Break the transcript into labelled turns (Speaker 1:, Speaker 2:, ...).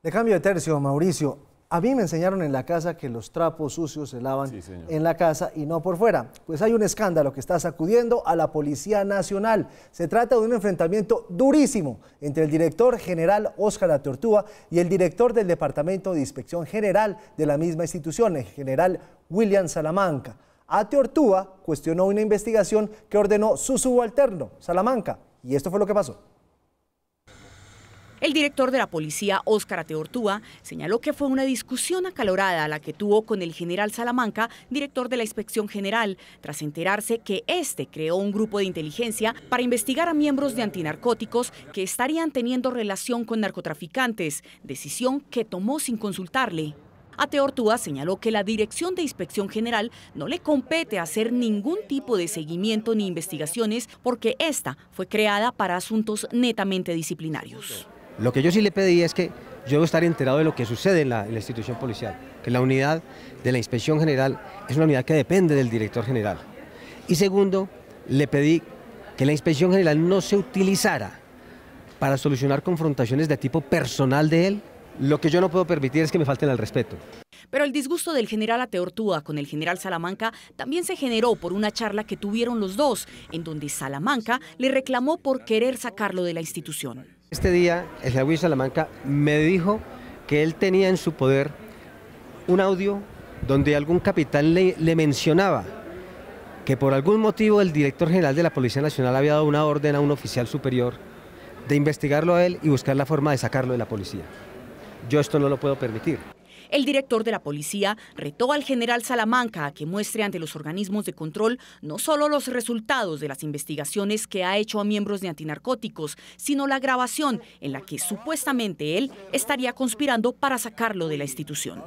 Speaker 1: De cambio de tercio, Mauricio, a mí me enseñaron en la casa que los trapos sucios se lavan en la casa y no por fuera. Pues hay un escándalo que está sacudiendo a la Policía Nacional. Se trata de un enfrentamiento durísimo entre el director general Óscar tortúa y el director del Departamento de Inspección General de la misma institución, el general William Salamanca. Ateortúa cuestionó una investigación que ordenó su subalterno, Salamanca, y esto fue lo que pasó.
Speaker 2: El director de la policía, Óscar Ateortúa, señaló que fue una discusión acalorada la que tuvo con el general Salamanca, director de la Inspección General, tras enterarse que este creó un grupo de inteligencia para investigar a miembros de antinarcóticos que estarían teniendo relación con narcotraficantes, decisión que tomó sin consultarle. Ateortúa señaló que la Dirección de Inspección General no le compete hacer ningún tipo de seguimiento ni investigaciones porque esta fue creada para asuntos netamente disciplinarios.
Speaker 3: Lo que yo sí le pedí es que yo debo estar enterado de lo que sucede en la, institución policial, que la unidad de la inspección general es una unidad que depende del director general. Y segundo, le pedí que la inspección general no se utilizara para solucionar confrontaciones de tipo personal de él. Lo que yo no puedo permitir es que me falten al respeto.
Speaker 2: Pero el disgusto del general Ateortúa con el general Salamanca también se generó por una charla que tuvieron los dos, en donde Salamanca le reclamó por querer sacarlo de la institución.
Speaker 3: Este día, el Luis Salamanca me dijo que él tenía en su poder un audio donde algún capitán le mencionaba que por algún motivo el director general de la Policía Nacional había dado una orden a un oficial superior de investigarlo a él y buscar la forma de sacarlo de la policía. Yo esto no lo puedo permitir.
Speaker 2: El director de la policía retó al general Salamanca a que muestre ante los organismos de control no solo los resultados de las investigaciones que ha hecho a miembros de antinarcóticos, sino la grabación en la que supuestamente él estaría conspirando para sacarlo de la institución.